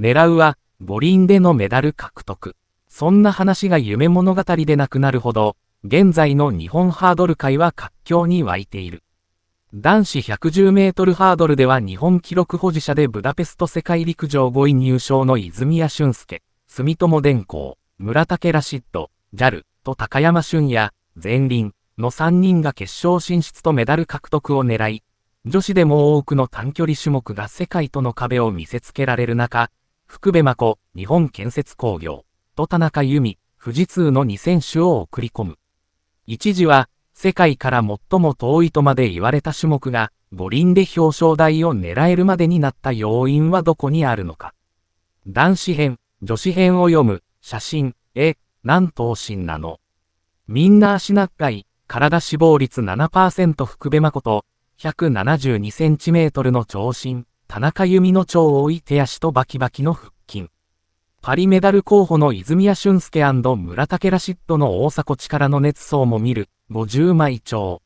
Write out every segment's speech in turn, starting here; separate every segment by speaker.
Speaker 1: 狙うは、五輪でのメダル獲得。そんな話が夢物語でなくなるほど、現在の日本ハードル界は活況に湧いている。男子110メートルハードルでは日本記録保持者でブダペスト世界陸上5位入賞の泉谷俊介、住友電工、村竹ラシッド、JAL と高山俊也、前輪の3人が決勝進出とメダル獲得を狙い、女子でも多くの短距離種目が世界との壁を見せつけられる中、福部真子、日本建設工業、と田中由美、富士通の2選手を送り込む。一時は、世界から最も遠いとまで言われた種目が、五輪で表彰台を狙えるまでになった要因はどこにあるのか。男子編、女子編を読む、写真、え、何等身なの。みんな足なっかい、体死亡率7%福部誠、172センチメートルの長身。田中弓の超多い手足とバキバキの腹筋。パリメダル候補の泉谷俊介村竹ラシッドの大迫力の熱層も見る、50枚超。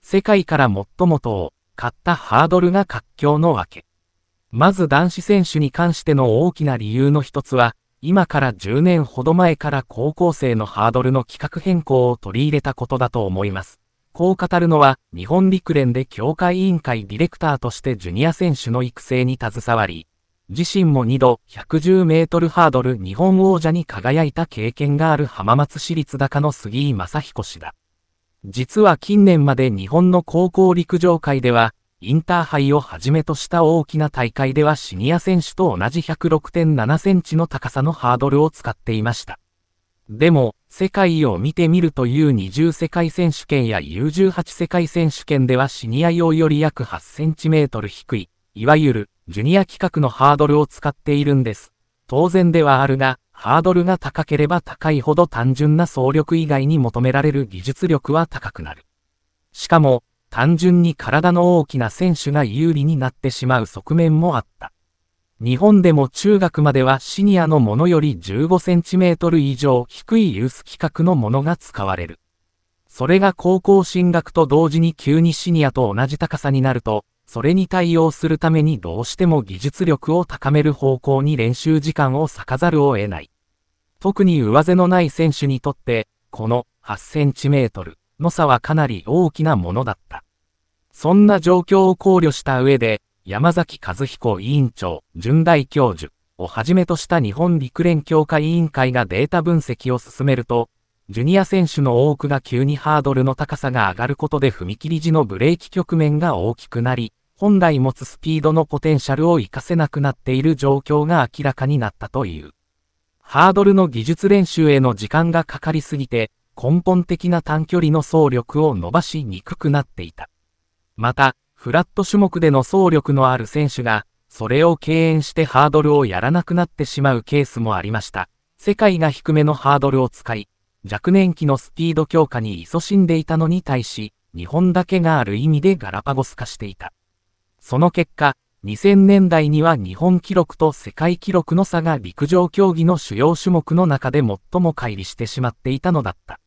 Speaker 1: 世界から最も遠、買ったハードルが活況のわけ。まず男子選手に関しての大きな理由の一つは、今から10年ほど前から高校生のハードルの企画変更を取り入れたことだと思います。こう語るのは、日本陸連で協会委員会ディレクターとしてジュニア選手の育成に携わり、自身も2度110メートルハードル日本王者に輝いた経験がある浜松市立高の杉井正彦氏だ。実は近年まで日本の高校陸上界では、インターハイをはじめとした大きな大会ではシニア選手と同じ106.7センチの高さのハードルを使っていました。でも、世界を見てみると U20 世界選手権や U18 世界選手権ではシニア用より約8センチメートル低い、いわゆるジュニア規格のハードルを使っているんです。当然ではあるが、ハードルが高ければ高いほど単純な走力以外に求められる技術力は高くなる。しかも、単純に体の大きな選手が有利になってしまう側面もあった。日本でも中学まではシニアのものより 15cm 以上低いユース規格のものが使われる。それが高校進学と同時に急にシニアと同じ高さになると、それに対応するためにどうしても技術力を高める方向に練習時間を割かざるを得ない。特に上背のない選手にとって、この 8cm の差はかなり大きなものだった。そんな状況を考慮した上で、山崎和彦委員長、順大教授をはじめとした日本陸連協会委員会がデータ分析を進めると、ジュニア選手の多くが急にハードルの高さが上がることで踏切時のブレーキ局面が大きくなり、本来持つスピードのポテンシャルを活かせなくなっている状況が明らかになったという。ハードルの技術練習への時間がかかりすぎて、根本的な短距離の走力を伸ばしにくくなっていた。また、フラット種目での走力のある選手が、それを敬遠してハードルをやらなくなってしまうケースもありました。世界が低めのハードルを使い、若年期のスピード強化に勤しんでいたのに対し、日本だけがある意味でガラパゴス化していた。その結果、2000年代には日本記録と世界記録の差が陸上競技の主要種目の中で最も乖離してしまっていたのだった。